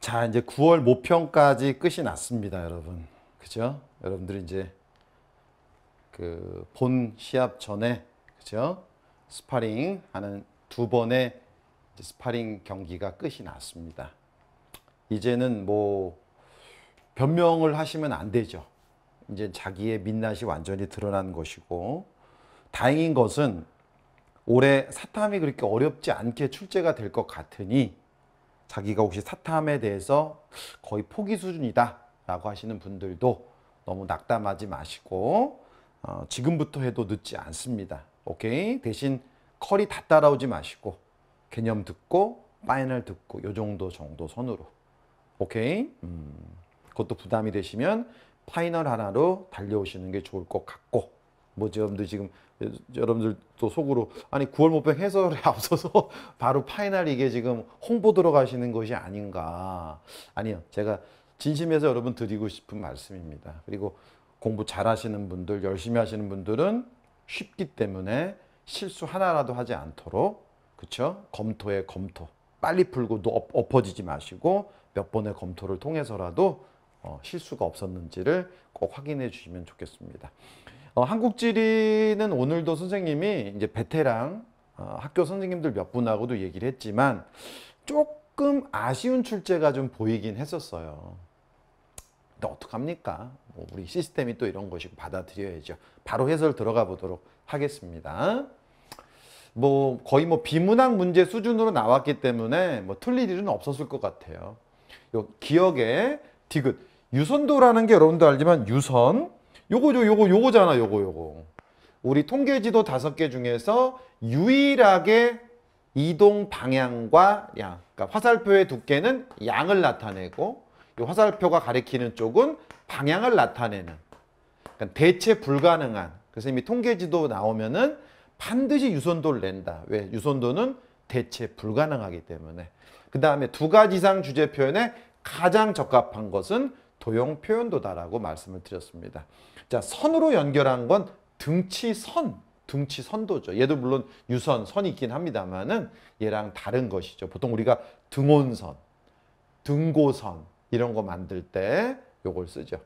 자 이제 9월 모평까지 끝이 났습니다 여러분 그죠 여러분들이 이제 그 본 시합 전에 그죠 스파링 하는 두 번의 스파링 경기가 끝이 났습니다 이제는 뭐 변명을 하시면 안 되죠 이제 자기의 민낯이 완전히 드러난 것이고 다행인 것은 올해 사탐이 그렇게 어렵지 않게 출제가 될 것 같으니 자기가 혹시 사탐에 대해서 거의 포기 수준이다 라고 하시는 분들도 너무 낙담하지 마시고 어, 지금부터 해도 늦지 않습니다. 오케이? 대신 컬이 다 따라오지 마시고 개념 듣고 파이널 듣고 요 정도 정도 선으로 오케이? 음, 그것도 부담이 되시면 파이널 하나로 달려오시는 게 좋을 것 같고 뭐 여러분들 지금 여러분들 또 속으로 아니 9월 모평 해설에 앞서서 바로 파이널 이게 지금 홍보 들어가시는 것이 아닌가 아니요 제가 진심에서 여러분 드리고 싶은 말씀입니다 그리고 공부 잘하시는 분들 열심히 하시는 분들은 쉽기 때문에 실수 하나라도 하지 않도록 그쵸 검토에 검토 빨리 풀고 엎어지지 마시고 몇 번의 검토를 통해서라도 어, 실수가 없었는지를 꼭 확인해 주시면 좋겠습니다. 어, 한국지리는 오늘도 선생님이 이제 베테랑 어, 학교 선생님들 몇 분하고도 얘기를 했지만 조금 아쉬운 출제가 좀 보이긴 했었어요. 근데 어떡합니까? 뭐 우리 시스템이 또 이런 것이 받아들여야죠. 바로 해설 들어가 보도록 하겠습니다. 뭐 거의 뭐 비문학 문제 수준으로 나왔기 때문에 뭐 틀릴 일은 없었을 것 같아요. 요 기억에 디귿 유선도라는 게 여러분도 알지만 유선 요거죠, 요거, 요거잖아, 요거, 요거. 우리 통계지도 다섯 개 중에서 유일하게 이동 방향과 양, 그러니까 화살표의 두께는 양을 나타내고 이 화살표가 가리키는 쪽은 방향을 나타내는 그러니까 대체 불가능한 그래서 이미 통계지도 나오면은 반드시 유선도를 낸다. 왜? 유선도는 대체 불가능하기 때문에 그 다음에 두 가지 이상 주제 표현에 가장 적합한 것은 도형 표현도다라고 말씀을 드렸습니다. 자, 선으로 연결한 건 등치선, 등치선도죠. 얘도 물론 유선, 선이 있긴 합니다만은 얘랑 다른 것이죠. 보통 우리가 등온선, 등고선 이런 거 만들 때 요걸 쓰죠.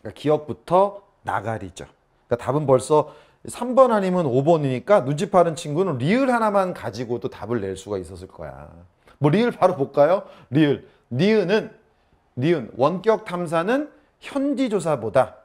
그러니까 기억부터 나가리죠. 그러니까 답은 벌써 3번 아니면 5번이니까 눈치 빠른 친구는 리을 하나만 가지고도 답을 낼 수가 있었을 거야. 뭐 리을 바로 볼까요? 리을. 니은은 니은 원격 탐사는 현지 조사보다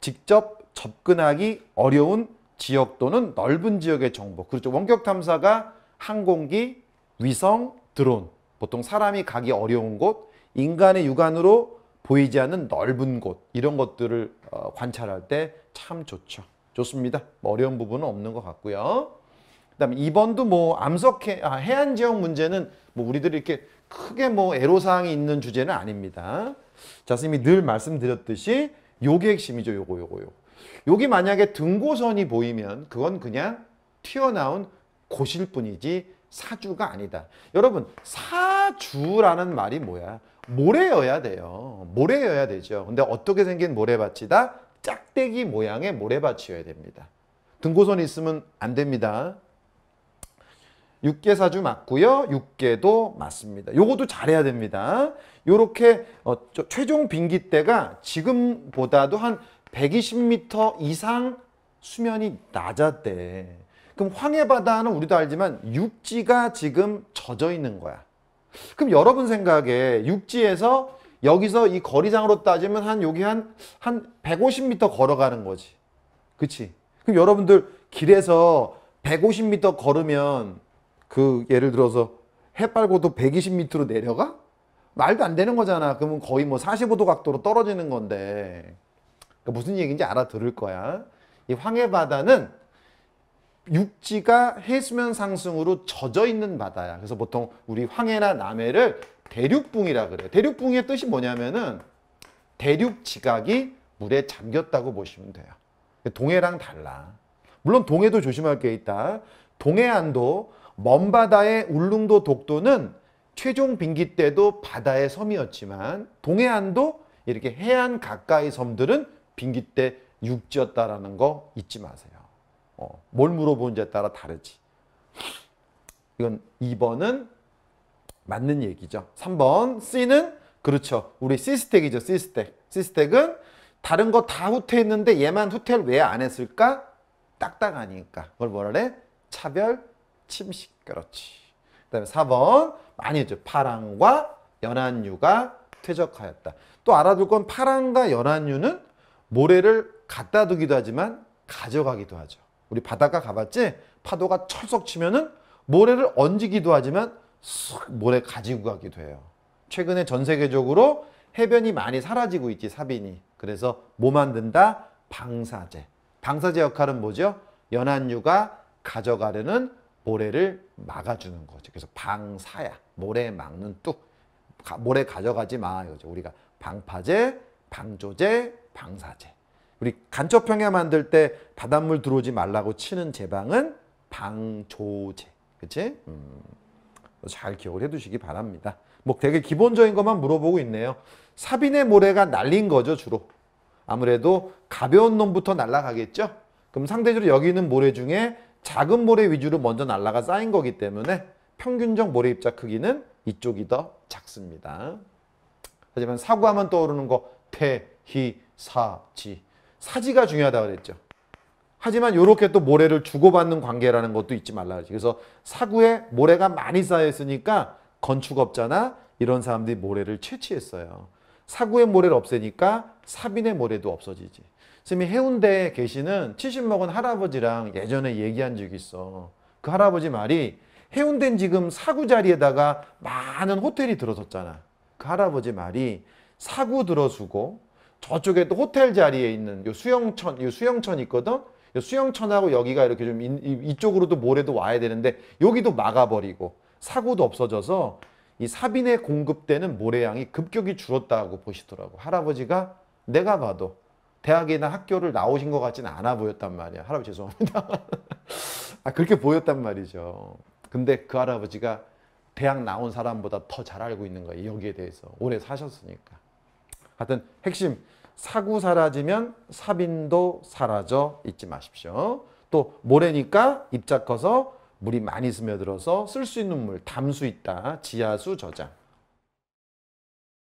직접 접근하기 어려운 지역 또는 넓은 지역의 정보. 그렇죠. 원격 탐사가 항공기, 위성, 드론. 보통 사람이 가기 어려운 곳, 인간의 육안으로 보이지 않는 넓은 곳 이런 것들을 어, 관찰할 때 참 좋죠. 좋습니다. 뭐 어려운 부분은 없는 것 같고요. 그다음에 2번도 뭐 암석 해, 아, 해안 지역 문제는 뭐 우리들이 이렇게 크게 뭐 애로사항이 있는 주제는 아닙니다. 자, 선생님이 늘 말씀드렸듯이 요게 핵심이죠. 요거, 요거, 요 여기 만약에 등고선이 보이면 그건 그냥 튀어나온 곳일 뿐이지 사주가 아니다. 여러분 사주라는 말이 뭐야? 모래여야 돼요. 모래여야 되죠. 근데 어떻게 생긴 모래밭이다? 짝대기 모양의 모래밭이어야 됩니다. 등고선이 있으면 안 됩니다. 육개사주 맞고요. 육개도 맞습니다. 요것도 잘해야 됩니다. 요렇게 어, 최종 빙기 때가 지금보다도 한 120m 이상 수면이 낮았대. 그럼 황해바다는 우리도 알지만 육지가 지금 젖어 있는 거야. 그럼 여러분 생각에 육지에서 여기서 이 거리상으로 따지면 한 여기 한, 한 150m 걸어가는 거지. 그치? 그럼 여러분들 길에서 150m 걸으면 그 예를 들어서 해빨고도 120m로 내려가? 말도 안 되는 거잖아. 그러면 거의 뭐 45도 각도로 떨어지는 건데 그러니까 무슨 얘기인지 알아들을 거야. 이 황해바다는 육지가 해수면 상승으로 젖어 있는 바다야. 그래서 보통 우리 황해나 남해를 대륙붕이라 그래요. 대륙붕의 뜻이 뭐냐면은 대륙 지각이 물에 잠겼다고 보시면 돼요. 동해랑 달라. 물론 동해도 조심할 게 있다. 동해안도 먼바다의 울릉도 독도는 최종 빙기 때도 바다의 섬이었지만 동해안도 이렇게 해안 가까이 섬들은 빙기 때 육지였다라는 거 잊지 마세요. 어, 뭘 물어보는지에 따라 다르지. 이건 2번은 맞는 얘기죠. 3번 C는 그렇죠. 우리 시스텍이죠. 시스텍. 시스텍은 다른 거 다 후퇴했는데 얘만 후퇴를 왜 안 했을까? 딱딱하니까. 그걸 뭐라 그래? 차별 침식 그렇지. 그 다음에 4번 많이 죠 파랑과 연안유가 퇴적하였다. 또 알아둘 건 파랑과 연안유는 모래를 갖다 두기도 하지만 가져가기도 하죠. 우리 바닷가 가봤지? 파도가 철썩 치면은 모래를 얹기도 하지만 쑥 모래 가지고 가기도 해요. 최근에 전 세계적으로 해변이 많이 사라지고 있지 사빈이. 그래서 뭐 만든다? 방사제. 방사제 역할은 뭐죠? 연안유가 가져가려는 모래를 막아주는 거죠. 그래서 방사야, 모래 막는 뚝. 가, 모래 가져가지 마 이거죠. 우리가 방파제, 방조제, 방사제. 우리 간첩평야 만들 때 바닷물 들어오지 말라고 치는 제방은 방조제. 그치? 음, 잘 기억을 해두시기 바랍니다. 뭐 되게 기본적인 것만 물어보고 있네요. 사빈의 모래가 날린 거죠, 주로. 아무래도 가벼운 놈부터 날아가겠죠? 그럼 상대적으로 여기 있는 모래 중에 작은 모래 위주로 먼저 날라가 쌓인 거기 때문에 평균적 모래 입자 크기는 이쪽이 더 작습니다. 하지만 사구하면 떠오르는 거 태, 희, 사, 지. 사지가 중요하다고 그랬죠. 하지만 이렇게 또 모래를 주고받는 관계라는 것도 잊지 말라 그러지. 그래서 사구에 모래가 많이 쌓여 있으니까 건축업자나 이런 사람들이 모래를 채취했어요. 사구의 모래를 없애니까 사빈의 모래도 없어지지. 스님 해운대에 계시는 70 먹은 할아버지랑 예전에 얘기한 적이 있어. 그 할아버지 말이 해운대 지금 사구 자리에다가 많은 호텔이 들어섰잖아. 그 할아버지 말이 사구 들어서고 저쪽에 또 호텔 자리에 있는 요 수영천, 요 수영천 있거든? 요 수영천하고 여기가 이렇게 좀 이, 이쪽으로도 모래도 와야 되는데 여기도 막아버리고 사구도 없어져서 이 사빈에 공급되는 모래양이 급격히 줄었다고 보시더라고. 할아버지가 내가 봐도 대학이나 학교를 나오신 것 같지는 않아 보였단 말이야. 할아버지 죄송합니다. 아, 그렇게 보였단 말이죠. 근데 그 할아버지가 대학 나온 사람보다 더 잘 알고 있는 거예요. 여기에 대해서. 오래 사셨으니까. 하여튼 핵심 사구 사라지면 사빈도 사라져 있지 마십시오. 또 모래니까 입자 커서 물이 많이 스며들어서 쓸 수 있는 물, 담수 있다, 지하수, 저장.